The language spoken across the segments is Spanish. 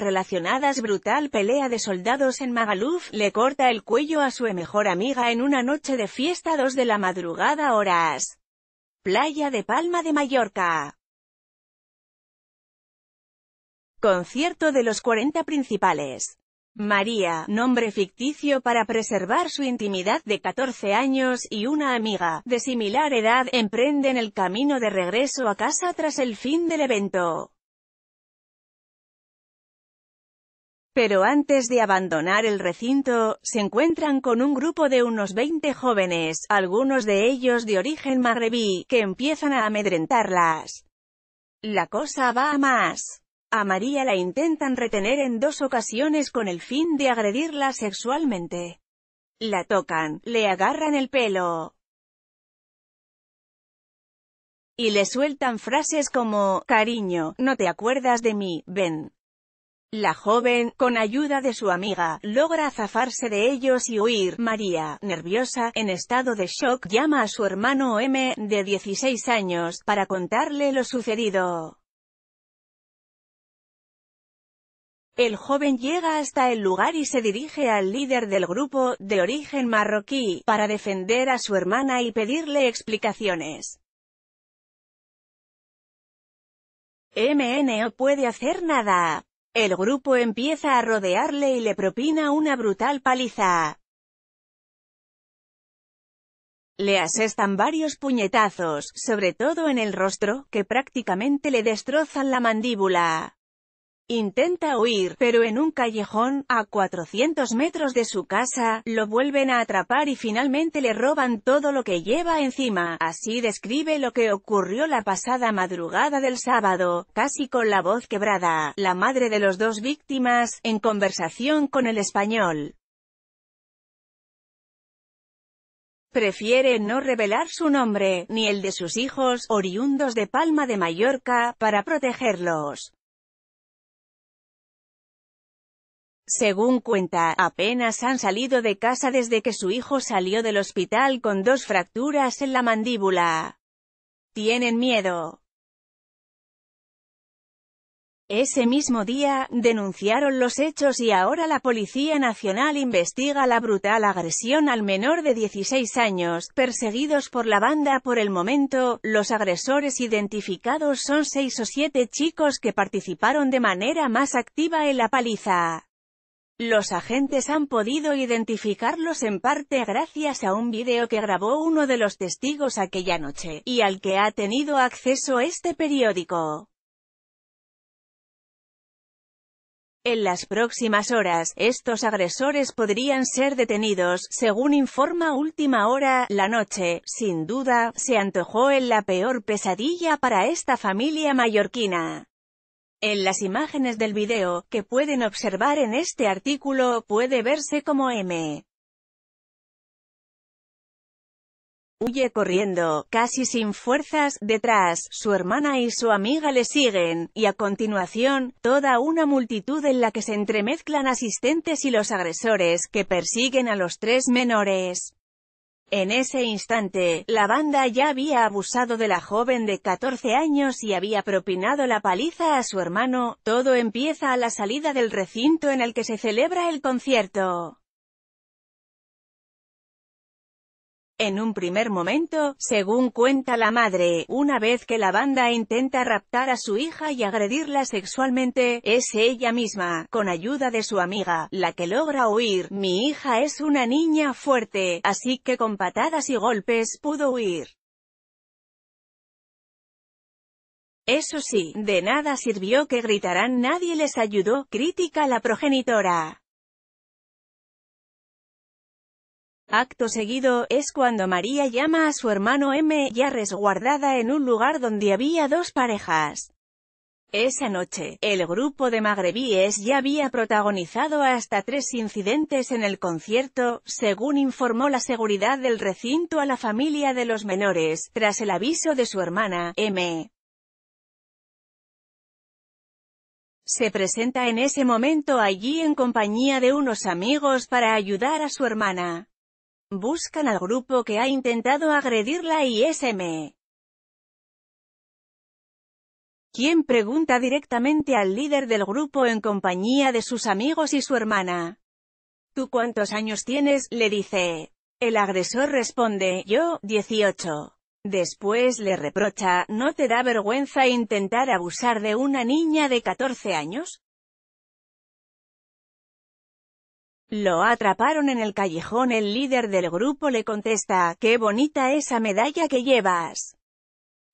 relacionadas Brutal pelea de soldados en Magaluf, le corta el cuello a su mejor amiga en una noche de fiesta 2 de la madrugada horas. Playa de Palma de Mallorca. Concierto de los 40 principales. María, nombre ficticio para preservar su intimidad de 14 años, y una amiga, de similar edad, emprenden el camino de regreso a casa tras el fin del evento. Pero antes de abandonar el recinto, se encuentran con un grupo de unos 20 jóvenes, algunos de ellos de origen magrebí, que empiezan a amedrentarlas. La cosa va a más. A María la intentan retener en dos ocasiones con el fin de agredirla sexualmente. La tocan, le agarran el pelo, y le sueltan frases como, cariño, no te acuerdas de mí, ven. La joven, con ayuda de su amiga, logra zafarse de ellos y huir. María, nerviosa, en estado de shock, llama a su hermano M, de 16 años, para contarle lo sucedido. El joven llega hasta el lugar y se dirige al líder del grupo, de origen marroquí, para defender a su hermana y pedirle explicaciones. MN no puede hacer nada, el grupo empieza a rodearle y le propina una brutal paliza. Le asestan varios puñetazos, sobre todo en el rostro, que prácticamente le destrozan la mandíbula. Intenta huir, pero en un callejón, a 400 metros de su casa, lo vuelven a atrapar y finalmente le roban todo lo que lleva encima. Así describe lo que ocurrió la pasada madrugada del sábado, casi con la voz quebrada, la madre de los dos víctimas, en conversación con el español. prefiere no revelar su nombre, ni el de sus hijos, oriundos de Palma de Mallorca, para protegerlos. Según cuenta, apenas han salido de casa desde que su hijo salió del hospital con dos fracturas en la mandíbula. Tienen miedo. Ese mismo día, denunciaron los hechos y ahora la Policía Nacional investiga la brutal agresión al menor de 16 años, perseguidos por la banda por el momento, los agresores identificados son seis o siete chicos que participaron de manera más activa en la paliza. Los agentes han podido identificarlos en parte gracias a un video que grabó uno de los testigos aquella noche, y al que ha tenido acceso este periódico. En las próximas horas, estos agresores podrían ser detenidos, según informa Última Hora, la noche, sin duda, se antojó en la peor pesadilla para esta familia mallorquina. En las imágenes del video, que pueden observar en este artículo, puede verse como M. Huye corriendo, casi sin fuerzas, detrás, su hermana y su amiga le siguen, y a continuación, toda una multitud en la que se entremezclan asistentes y los agresores, que persiguen a los tres menores. En ese instante, la banda ya había abusado de la joven de 14 años y había propinado la paliza a su hermano, todo empieza a la salida del recinto en el que se celebra el concierto. En un primer momento, según cuenta la madre, una vez que la banda intenta raptar a su hija y agredirla sexualmente, es ella misma, con ayuda de su amiga, la que logra huir. Mi hija es una niña fuerte, así que con patadas y golpes pudo huir. Eso sí, de nada sirvió que gritaran nadie les ayudó, crítica la progenitora. Acto seguido, es cuando María llama a su hermano M, ya resguardada en un lugar donde había dos parejas. Esa noche, el grupo de magrebíes ya había protagonizado hasta tres incidentes en el concierto, según informó la seguridad del recinto a la familia de los menores, tras el aviso de su hermana, M. Se presenta en ese momento allí en compañía de unos amigos para ayudar a su hermana. Buscan al grupo que ha intentado agredirla y SM. ¿Quién pregunta directamente al líder del grupo en compañía de sus amigos y su hermana. ¿Tú cuántos años tienes? le dice. El agresor responde, yo, 18. Después le reprocha, ¿no te da vergüenza intentar abusar de una niña de 14 años? Lo atraparon en el callejón. El líder del grupo le contesta, «¡Qué bonita esa medalla que llevas!»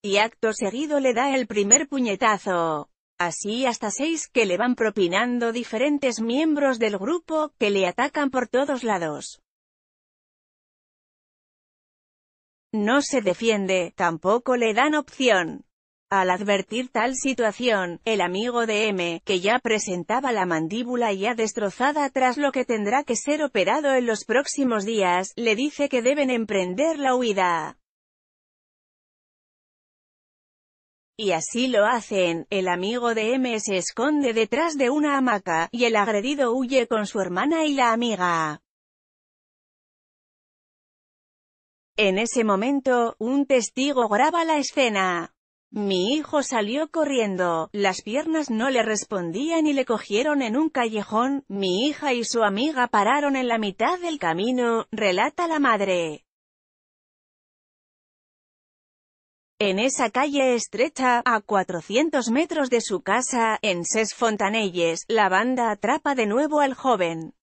Y acto seguido le da el primer puñetazo. Así hasta seis que le van propinando diferentes miembros del grupo, que le atacan por todos lados. No se defiende, tampoco le dan opción. Al advertir tal situación, el amigo de M, que ya presentaba la mandíbula ya destrozada tras lo que tendrá que ser operado en los próximos días, le dice que deben emprender la huida. Y así lo hacen, el amigo de M se esconde detrás de una hamaca, y el agredido huye con su hermana y la amiga. En ese momento, un testigo graba la escena. Mi hijo salió corriendo, las piernas no le respondían y le cogieron en un callejón, mi hija y su amiga pararon en la mitad del camino, relata la madre. En esa calle estrecha, a 400 metros de su casa, en Ses Fontanelles, la banda atrapa de nuevo al joven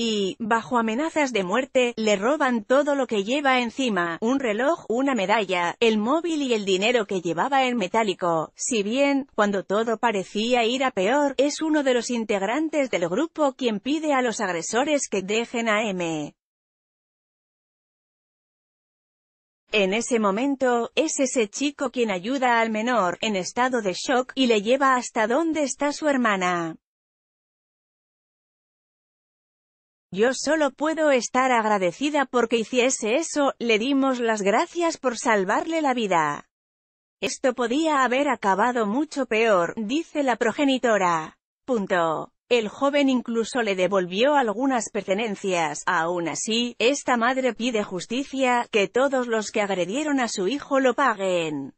y, bajo amenazas de muerte, le roban todo lo que lleva encima, un reloj, una medalla, el móvil y el dinero que llevaba en metálico. Si bien, cuando todo parecía ir a peor, es uno de los integrantes del grupo quien pide a los agresores que dejen a M. En ese momento, es ese chico quien ayuda al menor, en estado de shock, y le lleva hasta donde está su hermana. Yo solo puedo estar agradecida porque hiciese eso, le dimos las gracias por salvarle la vida. Esto podía haber acabado mucho peor, dice la progenitora. Punto. El joven incluso le devolvió algunas pertenencias. Aún así, esta madre pide justicia, que todos los que agredieron a su hijo lo paguen.